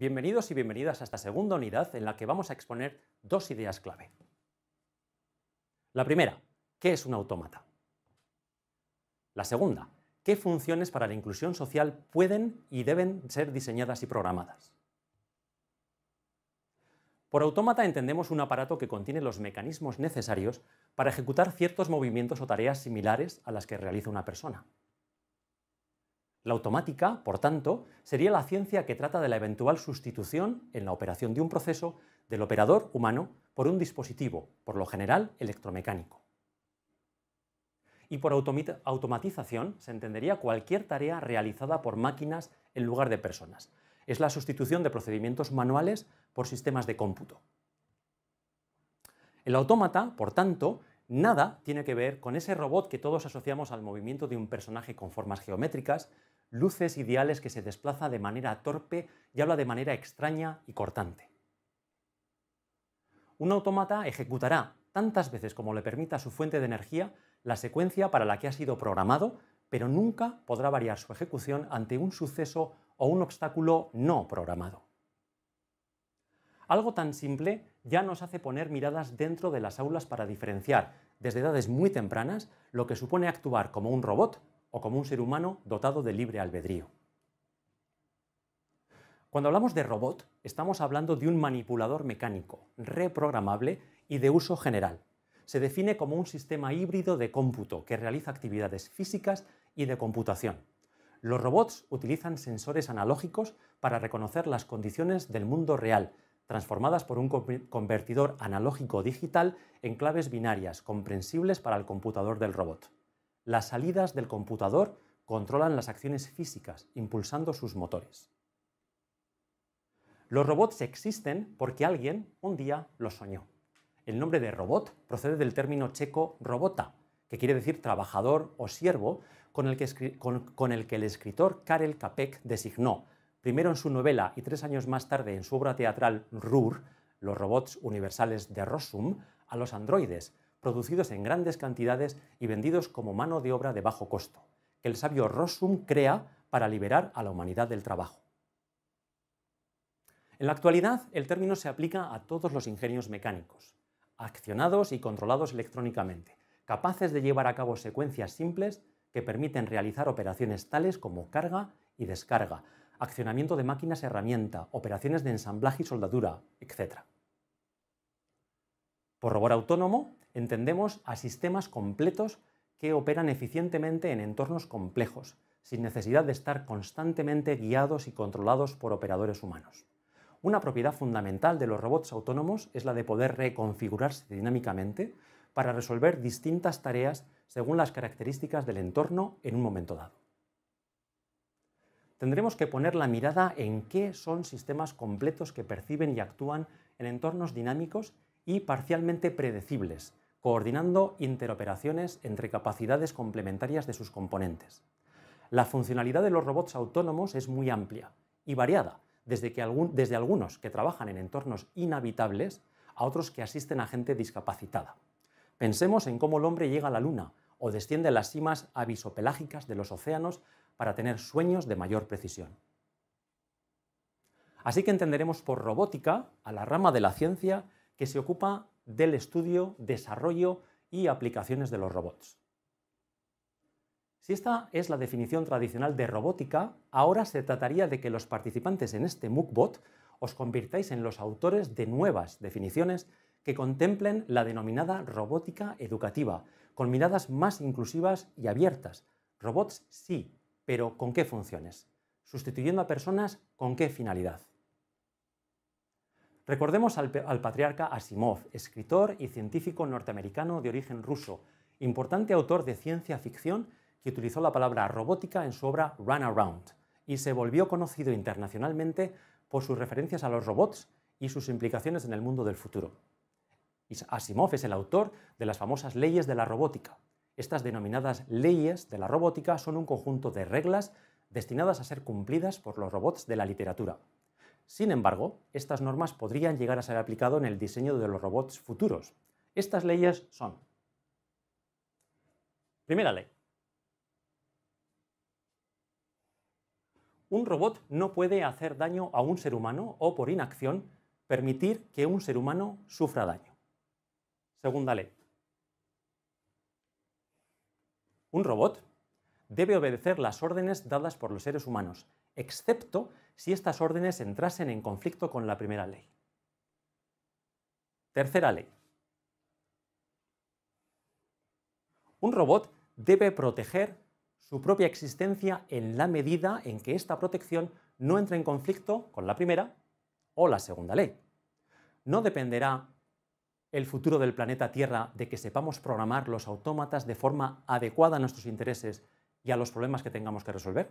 Bienvenidos y bienvenidas a esta segunda unidad en la que vamos a exponer dos ideas clave. La primera, ¿qué es un autómata? La segunda, ¿qué funciones para la inclusión social pueden y deben ser diseñadas y programadas? Por autómata entendemos un aparato que contiene los mecanismos necesarios para ejecutar ciertos movimientos o tareas similares a las que realiza una persona. La automática, por tanto, sería la ciencia que trata de la eventual sustitución en la operación de un proceso del operador humano por un dispositivo, por lo general electromecánico. Y por automatización se entendería cualquier tarea realizada por máquinas en lugar de personas. Es la sustitución de procedimientos manuales por sistemas de cómputo. El autómata, por tanto, Nada tiene que ver con ese robot que todos asociamos al movimiento de un personaje con formas geométricas, luces ideales que se desplaza de manera torpe y habla de manera extraña y cortante. Un autómata ejecutará tantas veces como le permita su fuente de energía la secuencia para la que ha sido programado, pero nunca podrá variar su ejecución ante un suceso o un obstáculo no programado. Algo tan simple ya nos hace poner miradas dentro de las aulas para diferenciar desde edades muy tempranas, lo que supone actuar como un robot o como un ser humano dotado de libre albedrío. Cuando hablamos de robot, estamos hablando de un manipulador mecánico, reprogramable y de uso general. Se define como un sistema híbrido de cómputo que realiza actividades físicas y de computación. Los robots utilizan sensores analógicos para reconocer las condiciones del mundo real transformadas por un convertidor analógico digital en claves binarias comprensibles para el computador del robot. Las salidas del computador controlan las acciones físicas, impulsando sus motores. Los robots existen porque alguien un día los soñó. El nombre de robot procede del término checo robota, que quiere decir trabajador o siervo, con el que, el, escritor Karel Capek designó primero en su novela y tres años más tarde en su obra teatral Rur, los robots universales de Rossum, a los androides, producidos en grandes cantidades y vendidos como mano de obra de bajo costo, que el sabio Rossum crea para liberar a la humanidad del trabajo. En la actualidad, el término se aplica a todos los ingenios mecánicos, accionados y controlados electrónicamente, capaces de llevar a cabo secuencias simples que permiten realizar operaciones tales como carga y descarga, accionamiento de máquinas herramienta, operaciones de ensamblaje y soldadura, etc. Por robot autónomo entendemos a sistemas completos que operan eficientemente en entornos complejos, sin necesidad de estar constantemente guiados y controlados por operadores humanos. Una propiedad fundamental de los robots autónomos es la de poder reconfigurarse dinámicamente para resolver distintas tareas según las características del entorno en un momento dado tendremos que poner la mirada en qué son sistemas completos que perciben y actúan en entornos dinámicos y parcialmente predecibles, coordinando interoperaciones entre capacidades complementarias de sus componentes. La funcionalidad de los robots autónomos es muy amplia y variada, desde, que desde algunos que trabajan en entornos inhabitables a otros que asisten a gente discapacitada. Pensemos en cómo el hombre llega a la Luna o desciende las cimas avisopelágicas de los océanos para tener sueños de mayor precisión. Así que entenderemos por robótica a la rama de la ciencia que se ocupa del estudio, desarrollo y aplicaciones de los robots. Si esta es la definición tradicional de robótica, ahora se trataría de que los participantes en este MOOCBOT os convirtáis en los autores de nuevas definiciones que contemplen la denominada robótica educativa, con miradas más inclusivas y abiertas. Robots sí, pero ¿con qué funciones? Sustituyendo a personas, ¿con qué finalidad? Recordemos al, patriarca Asimov, escritor y científico norteamericano de origen ruso, importante autor de ciencia ficción que utilizó la palabra robótica en su obra Around, y se volvió conocido internacionalmente por sus referencias a los robots y sus implicaciones en el mundo del futuro. Asimov es el autor de las famosas leyes de la robótica, estas denominadas leyes de la robótica son un conjunto de reglas destinadas a ser cumplidas por los robots de la literatura. Sin embargo, estas normas podrían llegar a ser aplicadas en el diseño de los robots futuros. Estas leyes son. Primera ley. Un robot no puede hacer daño a un ser humano o por inacción permitir que un ser humano sufra daño. Segunda ley. Un robot debe obedecer las órdenes dadas por los seres humanos, excepto si estas órdenes entrasen en conflicto con la primera ley. Tercera ley. Un robot debe proteger su propia existencia en la medida en que esta protección no entre en conflicto con la primera o la segunda ley. No dependerá el futuro del planeta Tierra, de que sepamos programar los autómatas de forma adecuada a nuestros intereses y a los problemas que tengamos que resolver?